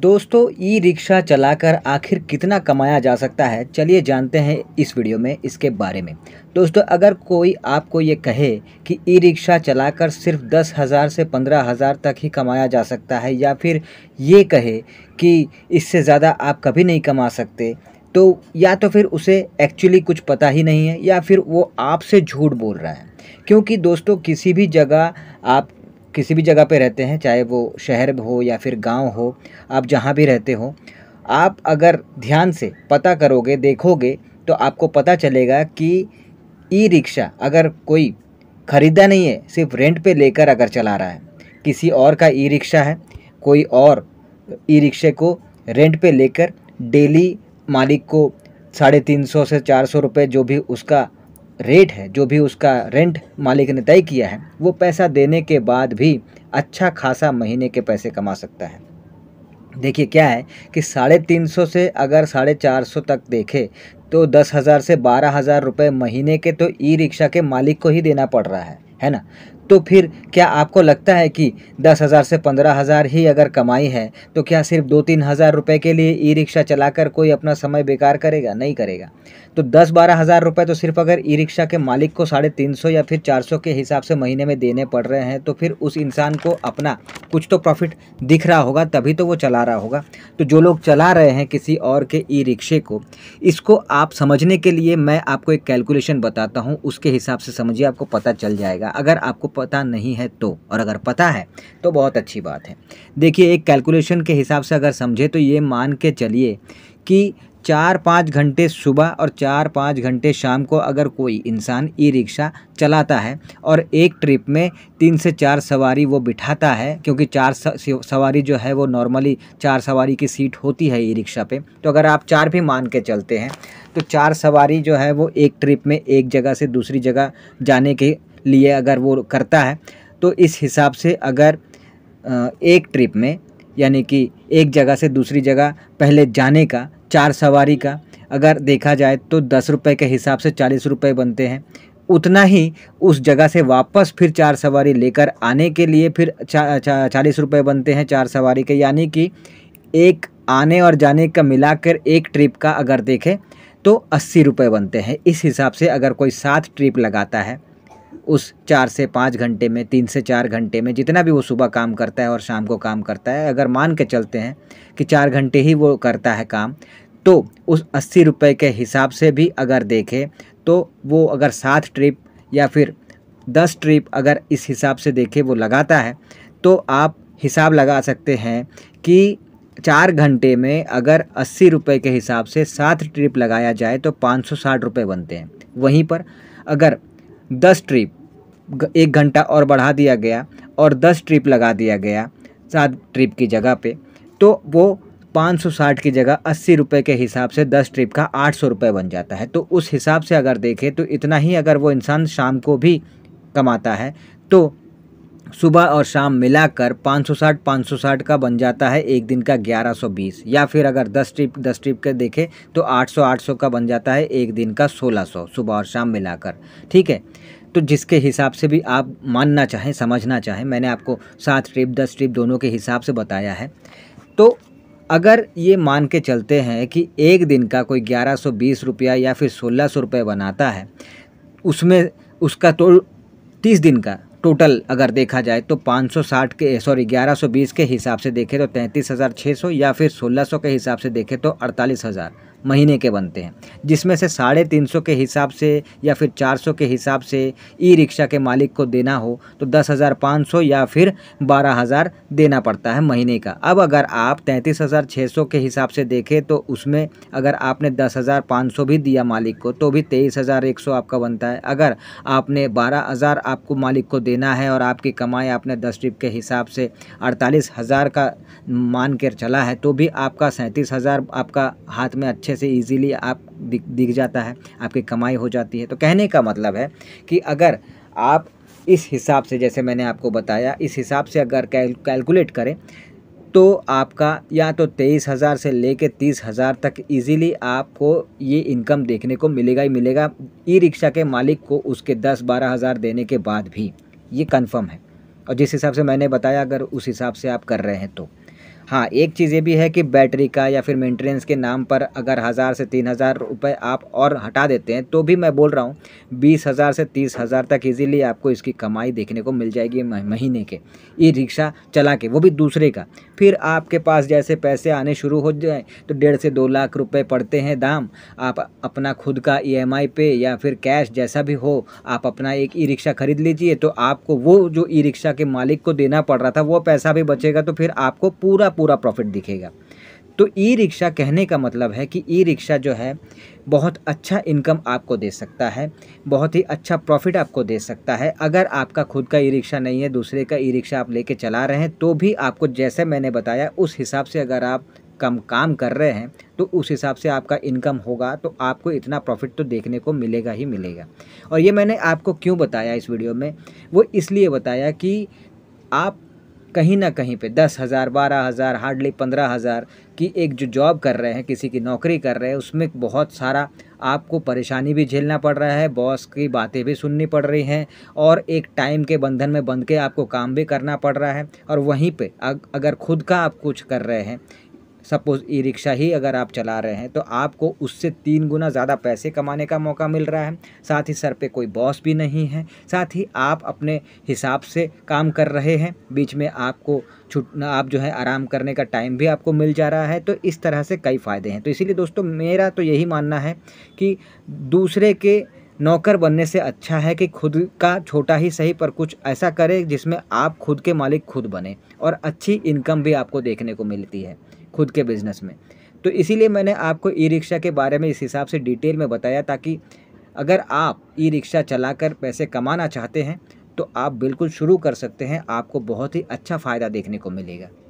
दोस्तों e rickshaw चलाकर आखिर कितना कमाया जा सकता है चलिए जानते हैं इस वीडियो में इसके बारे में दोस्तों अगर कोई आपको ये कहे कि ई रिक्शा चलाकर सिर्फ दस हज़ार से पंद्रह हज़ार तक ही कमाया जा सकता है या फिर ये कहे कि इससे ज़्यादा आप कभी नहीं कमा सकते तो या तो फिर उसे एक्चुअली कुछ पता ही नहीं है या फिर वो आपसे झूठ बोल रहा है क्योंकि दोस्तों किसी भी जगह आप किसी भी जगह पे रहते हैं चाहे वो शहर हो या फिर गांव हो आप जहाँ भी रहते हो आप अगर ध्यान से पता करोगे देखोगे तो आपको पता चलेगा कि ई रिक्शा अगर कोई ख़रीदा नहीं है सिर्फ रेंट पे लेकर अगर चला रहा है किसी और का ई रिक्शा है कोई और ई रिक्शे को रेंट पे लेकर डेली मालिक को साढ़े तीन सौ से चार सौ रुपये जो भी उसका रेट है जो भी उसका रेंट मालिक ने तय किया है वो पैसा देने के बाद भी अच्छा खासा महीने के पैसे कमा सकता है देखिए क्या है कि साढ़े तीन सौ से अगर साढ़े चार सौ तक देखे तो दस हज़ार से बारह हज़ार रुपये महीने के तो ई रिक्शा के मालिक को ही देना पड़ रहा है है ना तो फिर क्या आपको लगता है कि दस हज़ार से पंद्रह हज़ार ही अगर कमाई है तो क्या सिर्फ दो तीन हज़ार रुपये के लिए ई रिक्शा चलाकर कोई अपना समय बेकार करेगा नहीं करेगा तो दस बारह हज़ार रुपये तो सिर्फ अगर ई रिक्शा के मालिक को साढ़े तीन सौ या फिर चार सौ के हिसाब से महीने में देने पड़ रहे हैं तो फिर उस इंसान को अपना कुछ तो प्रॉफिट दिख रहा होगा तभी तो वो चला रहा होगा तो जो लोग चला रहे हैं किसी और के ई रिक्शे को इसको आप समझने के लिए मैं आपको एक कैलकुलेशन बताता हूँ उसके हिसाब से समझिए आपको पता चल जाएगा अगर आपको पता नहीं है तो और अगर पता है तो बहुत अच्छी बात है देखिए एक कैलकुलेशन के हिसाब से अगर समझे तो ये मान के चलिए कि चार पाँच घंटे सुबह और चार पाँच घंटे शाम को अगर कोई इंसान ई रिक्शा चलाता है और एक ट्रिप में तीन से चार सवारी वो बिठाता है क्योंकि चार सवारी जो है वो नॉर्मली चार सवारी की सीट होती है ई रिक्शा पे तो अगर आप चार भी मान के चलते हैं तो चार सवारी जो है वो एक ट्रिप में एक जगह से दूसरी जगह जाने के लिए अगर वो करता है तो इस हिसाब से अगर एक ट्रिप में यानी कि एक जगह से दूसरी जगह पहले जाने का चार सवारी का अगर देखा जाए तो दस रुपये के हिसाब से चालीस रुपये बनते हैं उतना ही उस जगह से वापस फिर चार सवारी लेकर आने के लिए फिर चा, चा, चालीस रुपये बनते हैं चार सवारी के यानी कि एक आने और जाने का मिलाकर एक ट्रिप का अगर देखें तो अस्सी रुपये बनते हैं इस हिसाब से अगर कोई सात ट्रिप लगाता है उस चार से पाँच घंटे में तीन से चार घंटे में जितना भी वो सुबह काम करता है और शाम को काम करता है अगर मान के चलते हैं कि चार घंटे ही वो करता है काम तो उस अस्सी रुपये के हिसाब से भी अगर देखें तो वो अगर सात ट्रिप या फिर दस ट्रिप अगर इस हिसाब से देखें वो लगाता है तो आप हिसाब लगा सकते हैं कि चार घंटे में अगर अस्सी रुपये के हिसाब से सात ट्रिप लगाया जाए तो पाँच सौ साठ रुपये बनते हैं वहीं पर अगर दस ट्रिप एक घंटा और बढ़ा दिया गया और दस ट्रिप लगा दिया गया सात ट्रिप की जगह पे तो वो पाँच सौ साठ की जगह अस्सी रुपये के हिसाब से दस ट्रिप का आठ सौ रुपये बन जाता है तो उस हिसाब से अगर देखें तो इतना ही अगर वो इंसान शाम को भी कमाता है तो सुबह और शाम मिलाकर 560 560 का बन जाता है एक दिन का 1120 या फिर अगर 10 ट्रिप 10 ट्रिप के देखें तो 800 800 का बन जाता है एक दिन का 1600 सुबह और शाम मिलाकर ठीक है तो जिसके हिसाब से भी आप मानना चाहें समझना चाहें मैंने आपको सात ट्रिप दस ट्रिप दोनों के हिसाब से बताया है तो अगर ये मान के चलते हैं कि एक दिन का कोई ग्यारह सौ बीस रुपया या फिर सोलह सौ रुपये बनाता है उसमें उसका तो तीस दिन का टोटल अगर देखा जाए तो 560 के सॉरी 1120 के हिसाब से देखें तो 33,600 या फिर 1600 के हिसाब से देखें तो 48,000 महीने के बनते हैं जिसमें से साढ़े तीन सौ के हिसाब से या फिर चार सौ के हिसाब से ई रिक्शा के मालिक को देना हो तो दस हज़ार पाँच सौ या फिर बारह हज़ार देना पड़ता है महीने का अब अगर आप तैंतीस हज़ार छः सौ के हिसाब से देखें तो उसमें अगर आपने दस हज़ार पाँच सौ भी दिया मालिक को तो भी तेईस हज़ार एक सौ आपका बनता है अगर आपने बारह हज़ार आपको मालिक को देना है और आपकी कमाई आपने दस ट्रिप के हिसाब से अड़तालीस हज़ार का मान कर चला है तो भी आपका सैंतीस हज़ार आपका हाथ में अच्छे अच्छे से इजीली आप दिख जाता है आपकी कमाई हो जाती है तो कहने का मतलब है कि अगर आप इस हिसाब से जैसे मैंने आपको बताया इस हिसाब से अगर कैल कैलकुलेट करें तो आपका या तो तेईस हज़ार से ले कर तीस हज़ार तक इजीली आपको ये इनकम देखने को मिलेगा ही मिलेगा ई रिक्शा के मालिक को उसके दस बारह हज़ार देने के बाद भी ये कंफर्म है और जिस हिसाब से मैंने बताया अगर उस हिसाब से आप कर रहे हैं तो हाँ एक चीज़ ये भी है कि बैटरी का या फिर मेंटेनेंस के नाम पर अगर हज़ार से तीन हज़ार रुपये आप और हटा देते हैं तो भी मैं बोल रहा हूँ बीस हज़ार से तीस हज़ार तक इजीली आपको इसकी कमाई देखने को मिल जाएगी महीने के ई रिक्शा चला के वो भी दूसरे का फिर आपके पास जैसे पैसे आने शुरू हो जाए तो डेढ़ से दो लाख रुपये पड़ते हैं दाम आप अपना खुद का ई e पे या फिर कैश जैसा भी हो आप अपना एक ई रिक्शा ख़रीद लीजिए तो आपको वो जो ई रिक्शा के मालिक को देना पड़ रहा था वो पैसा भी बचेगा तो फिर आपको पूरा, पूरा पूरा प्रॉफिट दिखेगा तो ई रिक्शा कहने का मतलब है कि ई रिक्शा जो है बहुत अच्छा इनकम आपको दे सकता है बहुत ही अच्छा प्रॉफिट आपको दे सकता है अगर आपका खुद का ई रिक्शा नहीं है दूसरे का ई रिक्शा आप लेके चला रहे हैं तो भी आपको जैसे मैंने बताया उस हिसाब से अगर आप कम काम कर रहे हैं तो उस हिसाब से आपका इनकम होगा तो आपको इतना प्रॉफिट तो देखने को मिलेगा ही मिलेगा और ये मैंने आपको क्यों बताया इस वीडियो में वो इसलिए बताया कि आप कहीं ना कहीं पे दस हज़ार बारह हज़ार हार्डली पंद्रह हज़ार की एक जो जॉब कर रहे हैं किसी की नौकरी कर रहे हैं उसमें बहुत सारा आपको परेशानी भी झेलना पड़ रहा है बॉस की बातें भी सुननी पड़ रही हैं और एक टाइम के बंधन में बंध के आपको काम भी करना पड़ रहा है और वहीं पे अगर खुद का आप कुछ कर रहे हैं सपोज़ ई रिक्शा ही अगर आप चला रहे हैं तो आपको उससे तीन गुना ज़्यादा पैसे कमाने का मौका मिल रहा है साथ ही सर पे कोई बॉस भी नहीं है साथ ही आप अपने हिसाब से काम कर रहे हैं बीच में आपको छुट आप जो है आराम करने का टाइम भी आपको मिल जा रहा है तो इस तरह से कई फ़ायदे हैं तो इसीलिए दोस्तों मेरा तो यही मानना है कि दूसरे के नौकर बनने से अच्छा है कि खुद का छोटा ही सही पर कुछ ऐसा करें जिसमें आप खुद के मालिक खुद बने और अच्छी इनकम भी आपको देखने को मिलती है खुद के बिज़नेस में तो इसीलिए मैंने आपको ई रिक्शा के बारे में इस हिसाब से डिटेल में बताया ताकि अगर आप ई रिक्शा चलाकर पैसे कमाना चाहते हैं तो आप बिल्कुल शुरू कर सकते हैं आपको बहुत ही अच्छा फ़ायदा देखने को मिलेगा